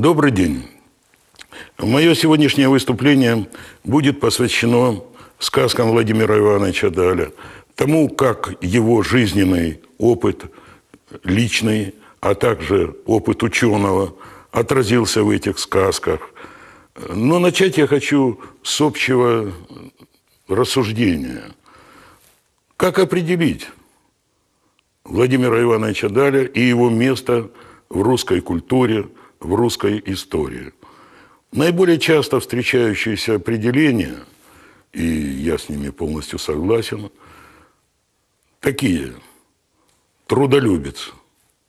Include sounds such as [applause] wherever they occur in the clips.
Добрый день. Мое сегодняшнее выступление будет посвящено сказкам Владимира Ивановича Даля, тому, как его жизненный опыт, личный, а также опыт ученого отразился в этих сказках. Но начать я хочу с общего рассуждения. Как определить Владимира Ивановича Даля и его место в русской культуре – в русской истории. Наиболее часто встречающиеся определения, и я с ними полностью согласен, такие. Трудолюбец.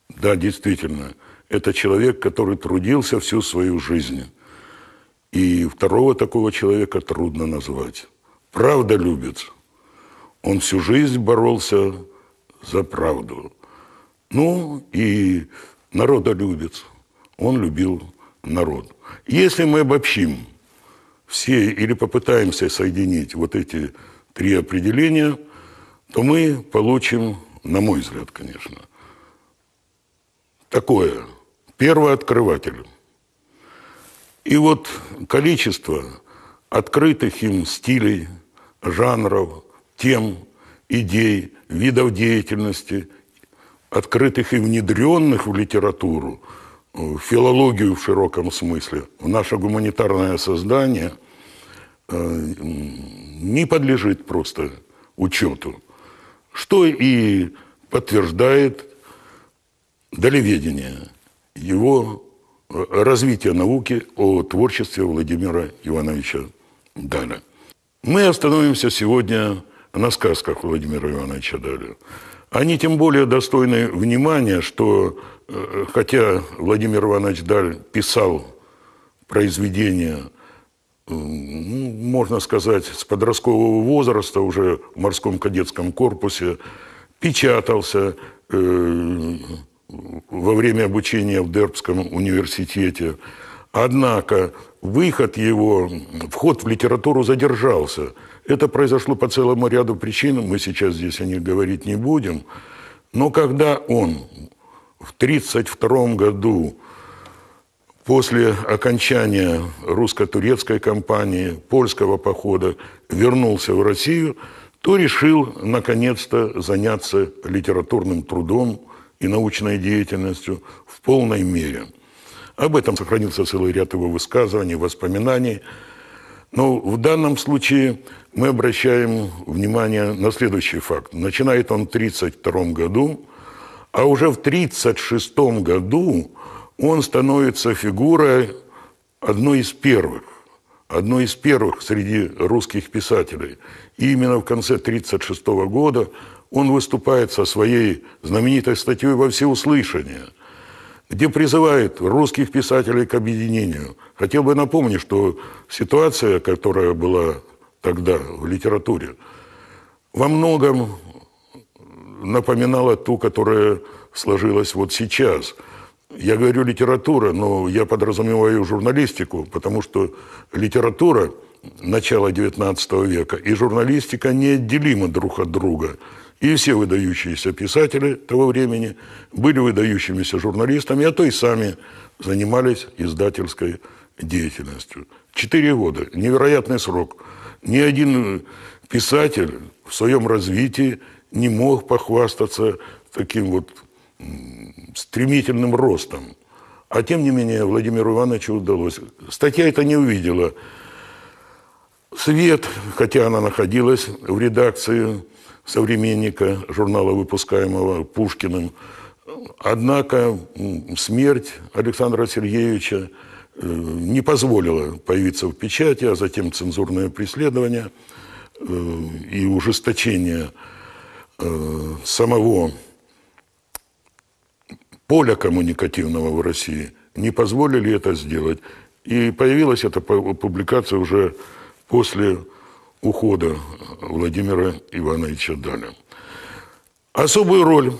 Да, действительно, это человек, который трудился всю свою жизнь. И второго такого человека трудно назвать. Правдолюбец. Он всю жизнь боролся за правду. Ну и народолюбец – он любил народ. Если мы обобщим все или попытаемся соединить вот эти три определения, то мы получим, на мой взгляд, конечно, такое. Первый открыватель. И вот количество открытых им стилей, жанров, тем, идей, видов деятельности, открытых и внедренных в литературу – филологию в широком смысле, в наше гуманитарное создание э, не подлежит просто учету, что и подтверждает далеведение, его э, развития науки о творчестве Владимира Ивановича Даля. Мы остановимся сегодня на сказках Владимира Ивановича Даля. Они тем более достойны внимания, что э, хотя Владимир Иванович Даль писал произведения, э, ну, можно сказать, с подросткового возраста уже в морском кадетском корпусе, печатался э, во время обучения в Дербском университете – Однако выход его, вход в литературу задержался. Это произошло по целому ряду причин, мы сейчас здесь о них говорить не будем. Но когда он в 1932 году после окончания русско-турецкой кампании, польского похода, вернулся в Россию, то решил наконец-то заняться литературным трудом и научной деятельностью в полной мере – об этом сохранился целый ряд его высказываний, воспоминаний. Но в данном случае мы обращаем внимание на следующий факт. Начинает он в 1932 году, а уже в 1936 году он становится фигурой одной из первых, одной из первых среди русских писателей. И именно в конце 1936 года он выступает со своей знаменитой статьей «Во всеуслышание», где призывает русских писателей к объединению. Хотел бы напомнить, что ситуация, которая была тогда в литературе, во многом напоминала ту, которая сложилась вот сейчас. Я говорю литература, но я подразумеваю журналистику, потому что литература начала XIX века и журналистика неотделимы друг от друга. И все выдающиеся писатели того времени были выдающимися журналистами, а то и сами занимались издательской деятельностью. Четыре года. Невероятный срок. Ни один писатель в своем развитии не мог похвастаться таким вот стремительным ростом. А тем не менее Владимиру Ивановичу удалось. Статья это не увидела Свет, хотя она находилась в редакции современника журнала, выпускаемого Пушкиным, однако смерть Александра Сергеевича э, не позволила появиться в печати, а затем цензурное преследование э, и ужесточение э, самого поля коммуникативного в России не позволили это сделать. И появилась эта публикация уже после ухода Владимира Ивановича Даля. Особую роль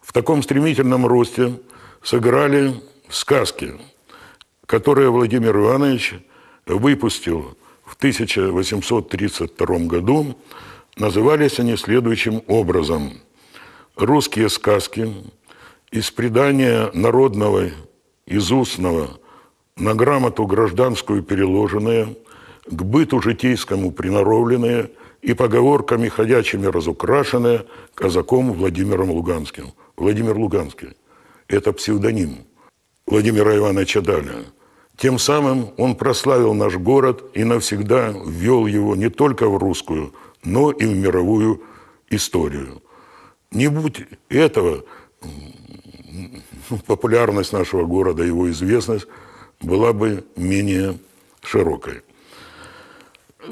в таком стремительном росте сыграли сказки, которые Владимир Иванович выпустил в 1832 году. Назывались они следующим образом. «Русские сказки» из предания народного, из устного, на грамоту гражданскую переложенные – к быту житейскому приноровленные и поговорками ходячими разукрашенные казаком Владимиром Луганским. Владимир Луганский – это псевдоним Владимира Ивановича Даля. Тем самым он прославил наш город и навсегда ввел его не только в русскую, но и в мировую историю. Не будь этого, популярность нашего города, его известность была бы менее широкой.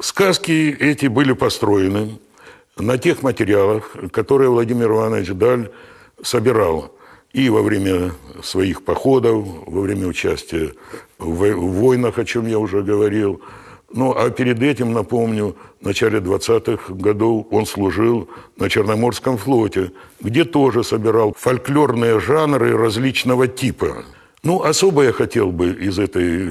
Сказки эти были построены на тех материалах, которые Владимир Иванович Даль собирал и во время своих походов, во время участия в войнах, о чем я уже говорил. Ну, а перед этим, напомню, в начале 20-х годов он служил на Черноморском флоте, где тоже собирал фольклорные жанры различного типа. Ну, особо я хотел бы из этой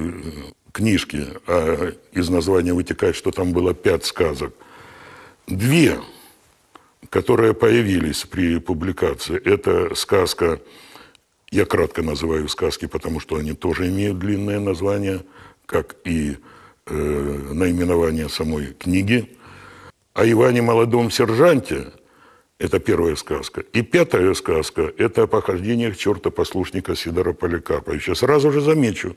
книжки, а из названия вытекает, что там было пять сказок. Две, которые появились при публикации, это сказка, я кратко называю сказки, потому что они тоже имеют длинное название, как и э, наименование самой книги. О Иване молодом сержанте, это первая сказка. И пятая сказка – это о похождениях черта-послушника Сидора Поликарпа. Поликарповича. Сразу же замечу,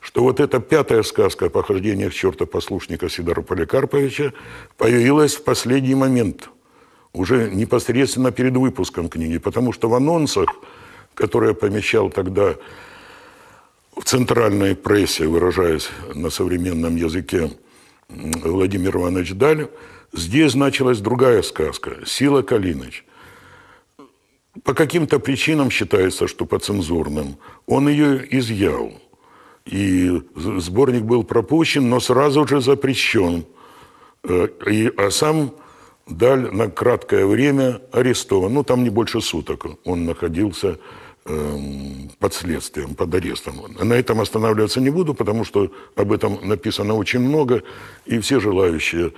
что вот эта пятая сказка о похождениях черта-послушника Сидора Поликарповича появилась в последний момент, уже непосредственно перед выпуском книги, потому что в анонсах, которые помещал тогда в центральной прессе, выражаясь на современном языке, Владимир Иванович Даль, здесь началась другая сказка «Сила Калиныч». По каким-то причинам считается, что по цензурным, он ее изъял – и сборник был пропущен, но сразу же запрещен. Э, и, а сам Даль на краткое время арестован. Ну, там не больше суток он находился эм, под следствием, под арестом. На этом останавливаться не буду, потому что об этом написано очень много, и все желающие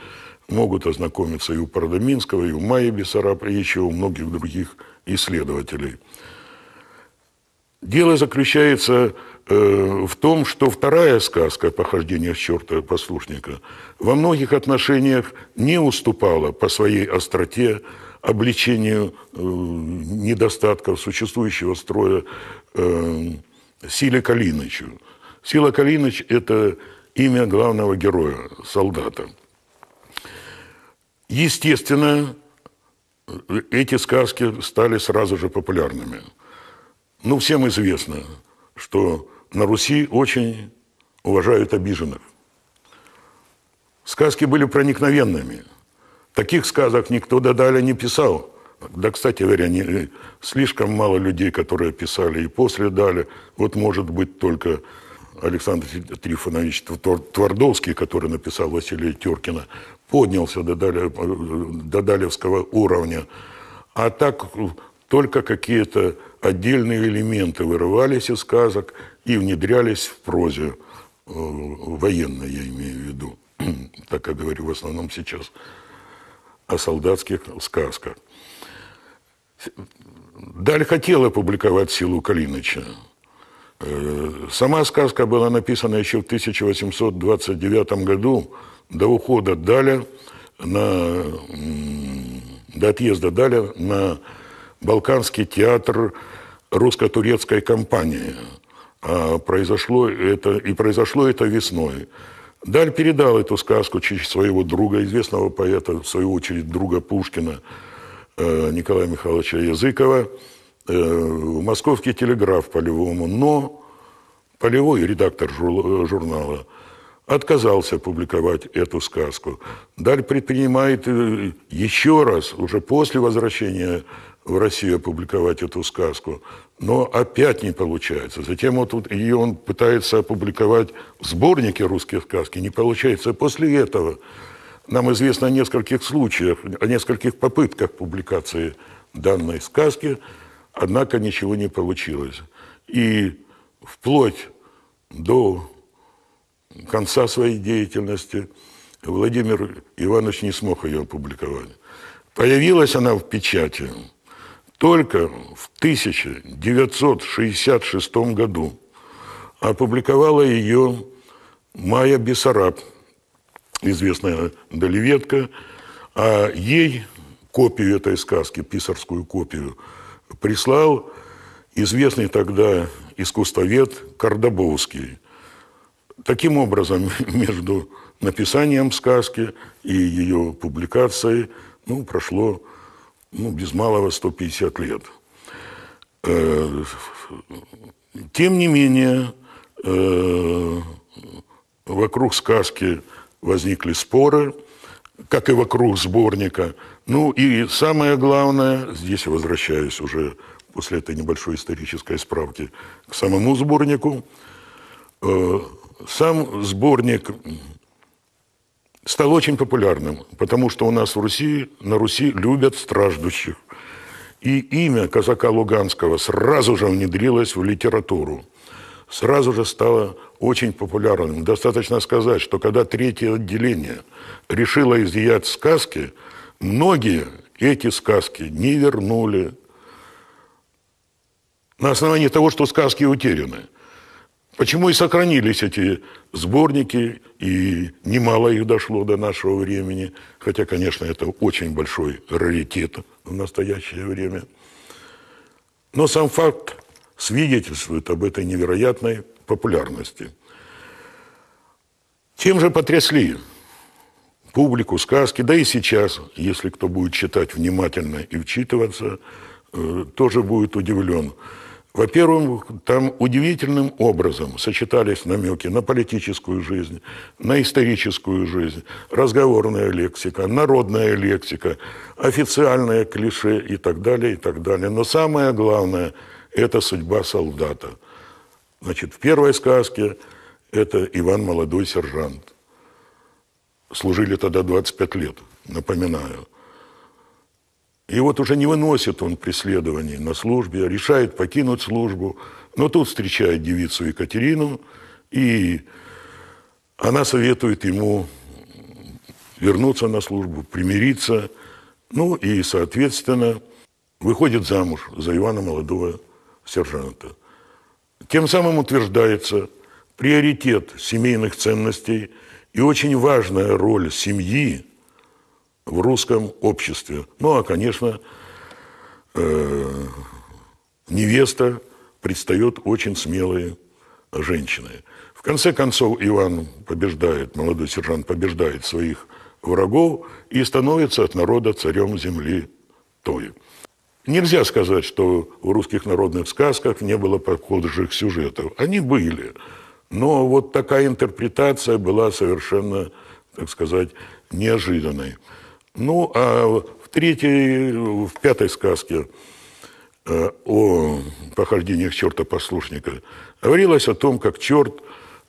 могут ознакомиться и у Парадоминского, и у Майи Бессараб, и еще у многих других исследователей. Дело заключается Э, в том, что вторая сказка «Похождение черта послушника» во многих отношениях не уступала по своей остроте обличению э, недостатков существующего строя э, Силе Калинычу. Сила Калиныч – это имя главного героя, солдата. Естественно, эти сказки стали сразу же популярными. Ну, всем известно – что на Руси очень уважают обиженных. Сказки были проникновенными. Таких сказок никто до Даля не писал. Да, кстати говоря, не, слишком мало людей, которые писали и после Даля. Вот, может быть, только Александр Трифонович Твардовский, который написал Василия Теркина, поднялся до, Даля, до Далевского уровня. А так только какие-то отдельные элементы вырывались из сказок и внедрялись в прозе э, военной, я имею в виду, [clears throat] так я говорю в основном сейчас о солдатских сказках. Даль хотела публиковать «Силу Калиныча». Э, сама сказка была написана еще в 1829 году, до ухода Даля, на, до отъезда Даля на Балканский театр русско-турецкой компании. А произошло это, и произошло это весной. Даль передал эту сказку через своего друга, известного поэта, в свою очередь друга Пушкина, э, Николая Михайловича Языкова, в э, московский телеграф Полевому, но Полевой, редактор журнала, отказался публиковать эту сказку. Даль предпринимает э, еще раз, уже после возвращения в России опубликовать эту сказку, но опять не получается. Затем вот, вот ее он пытается опубликовать в сборнике русских сказки, не получается. После этого нам известно о нескольких случаях, о нескольких попытках публикации данной сказки, однако ничего не получилось. И вплоть до конца своей деятельности Владимир Иванович не смог ее опубликовать. Появилась она в печати – только в 1966 году опубликовала ее Майя Бессараб, известная долеветка, а ей копию этой сказки, писарскую копию, прислал известный тогда искусствовед Кардабовский. Таким образом, [laughs] между написанием сказки и ее публикацией ну, прошло ну, без малого 150 лет. Э, тем не менее, э, вокруг сказки возникли споры, как и вокруг сборника. Ну и самое главное, здесь возвращаюсь уже после этой небольшой исторической справки к самому сборнику. Э, сам сборник стал очень популярным, потому что у нас в Руси, на Руси любят страждущих. И имя казака Луганского сразу же внедрилось в литературу. Сразу же стало очень популярным. Достаточно сказать, что когда третье отделение решило изъять сказки, многие эти сказки не вернули на основании того, что сказки утеряны – Почему и сохранились эти сборники, и немало их дошло до нашего времени, хотя, конечно, это очень большой раритет в настоящее время. Но сам факт свидетельствует об этой невероятной популярности. Тем же потрясли публику, сказки, да и сейчас, если кто будет читать внимательно и вчитываться, э, тоже будет удивлен – во-первых, там удивительным образом сочетались намеки на политическую жизнь, на историческую жизнь, разговорная лексика, народная лексика, официальное клише и так далее, и так далее. Но самое главное – это судьба солдата. Значит, в первой сказке это Иван молодой сержант. Служили тогда 25 лет, напоминаю – и вот уже не выносит он преследований на службе, решает покинуть службу. Но тут встречает девицу Екатерину, и она советует ему вернуться на службу, примириться. Ну и, соответственно, выходит замуж за Ивана Молодого сержанта. Тем самым утверждается приоритет семейных ценностей и очень важная роль семьи в русском обществе. Ну, а, конечно, э, невеста предстает очень смелой женщиной. В конце концов, Иван побеждает, молодой сержант побеждает своих врагов и становится от народа царем земли той. Нельзя сказать, что в русских народных сказках не было похожих сюжетов. Они были. Но вот такая интерпретация была совершенно, так сказать, неожиданной. Ну, а в третьей, в пятой сказке э, о похождениях черта-послушника говорилось о том, как черт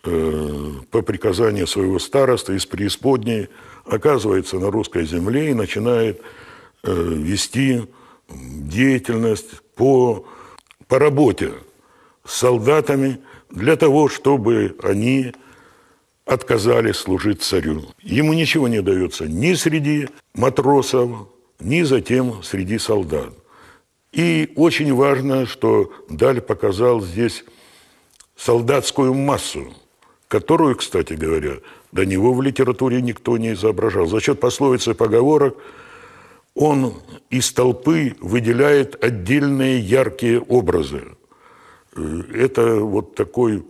э, по приказанию своего староста из преисподней оказывается на русской земле и начинает э, вести деятельность по, по работе с солдатами для того, чтобы они отказались служить царю. Ему ничего не дается ни среди матросов, ни затем среди солдат. И очень важно, что Даль показал здесь солдатскую массу, которую, кстати говоря, до него в литературе никто не изображал. За счет пословиц и поговорок он из толпы выделяет отдельные яркие образы. Э, это вот такой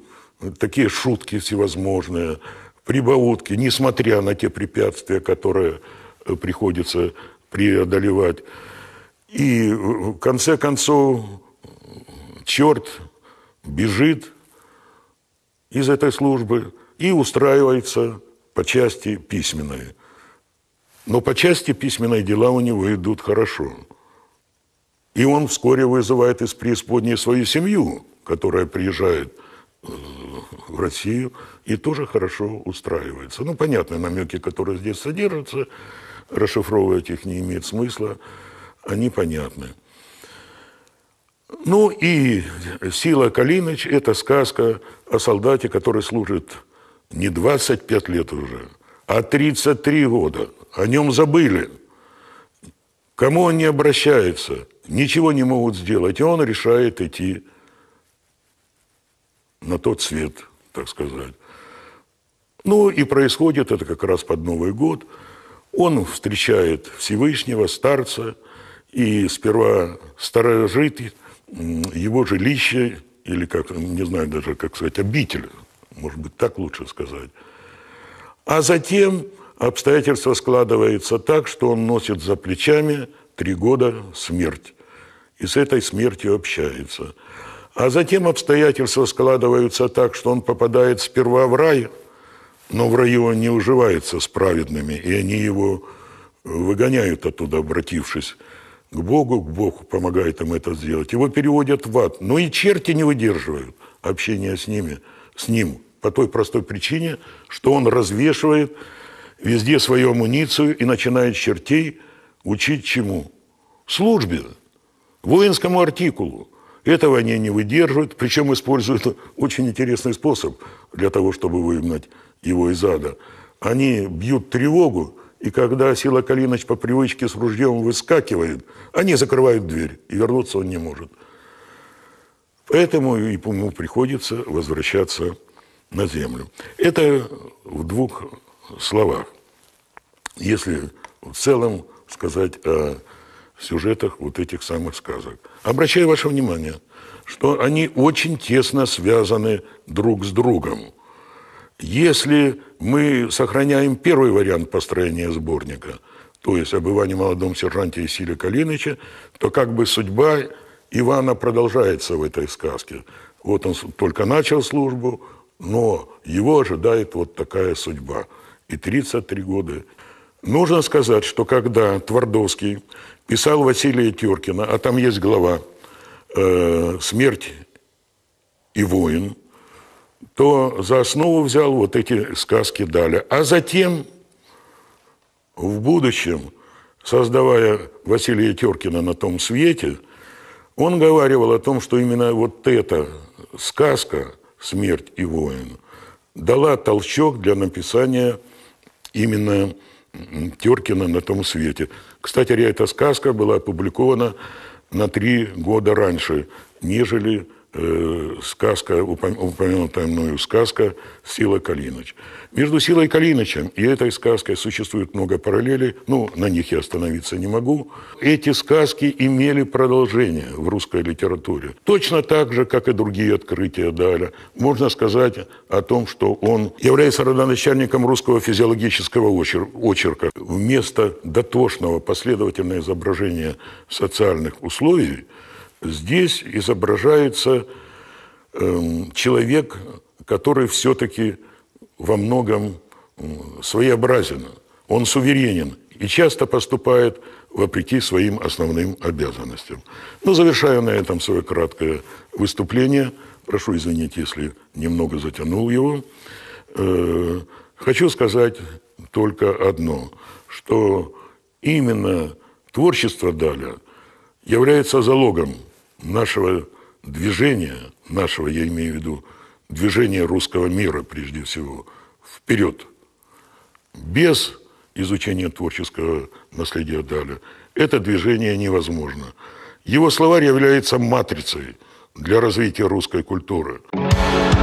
такие шутки всевозможные, прибаутки, несмотря на те препятствия, которые э, приходится преодолевать. И э, в конце концов черт бежит из этой службы и устраивается по части письменной. Но по части письменной дела у него идут хорошо. И он вскоре вызывает из преисподней свою семью, которая приезжает в Россию и тоже хорошо устраивается. Ну, понятно, намеки, которые здесь содержатся, расшифровывать их не имеет смысла, они понятны. Ну и «Сила Калиныч» – это сказка о солдате, который служит не 25 лет уже, а 33 года. О нем забыли. Кому он не обращается, ничего не могут сделать, и он решает идти на тот свет, так сказать. Ну и происходит это как раз под Новый год. Он встречает Всевышнего, старца, и сперва сторожит его жилище, или как, не знаю даже, как сказать, обитель, может быть, так лучше сказать. А затем обстоятельства складываются так, что он носит за плечами три года смерть. И с этой смертью общается. А затем обстоятельства складываются так, что он попадает сперва в рай, но в раю он не уживается с праведными, и они его э, выгоняют оттуда, обратившись к Богу, к Богу помогает им это сделать. Его переводят в ад. Но и черти не выдерживают общения с ними, с ним, по той простой причине, что он развешивает везде свою амуницию и начинает чертей учить чему? Службе, воинскому артикулу. Этого они не выдерживают, причем используют очень интересный способ для того, чтобы выгнать его из ада. Они бьют тревогу, и когда Сила Калинович по привычке с ружьем выскакивает, они закрывают дверь, и вернуться он не может. Поэтому ему приходится возвращаться на землю. Это в двух словах. Если в целом сказать о в сюжетах вот этих самых сказок. Обращаю ваше внимание, что они очень тесно связаны друг с другом. Если мы сохраняем первый вариант построения сборника, то есть «Обывание молодом сержанте Исиле Калиныча», то как бы судьба Ивана продолжается в этой сказке. Вот он только начал службу, но его ожидает вот такая судьба. И 33 года Нужно сказать, что когда Твардовский писал Василия Теркина, а там есть глава э, «Смерть и воин», то за основу взял вот эти сказки Даля. А затем, в будущем, создавая Василия Теркина на том свете, он говорил о том, что именно вот эта сказка «Смерть и воин» дала толчок для написания именно Теркина на том свете. Кстати, эта сказка была опубликована на три года раньше, нежели Э, сказка, упомянутая мною сказка «Сила Калиныч». Между «Силой Калинычем» и этой сказкой существует много параллелей, ну, на них я остановиться не могу. Эти сказки имели продолжение в русской литературе. Точно так же, как и другие открытия Даля, можно сказать о том, что он является родоначальником русского физиологического очерка. Вместо дотошного последовательного изображения социальных условий – Здесь изображается эм, человек, который все-таки во многом своеобразен, он суверенен и часто поступает вопреки своим основным обязанностям. Но завершаю на этом свое краткое выступление. Прошу извинить, если немного затянул его. Э, хочу сказать только одно, что именно творчество Даля является залогом нашего движения, нашего, я имею в виду, движения русского мира, прежде всего, вперед. Без изучения творческого наследия Даля это движение невозможно. Его словарь является матрицей для развития русской культуры. Thank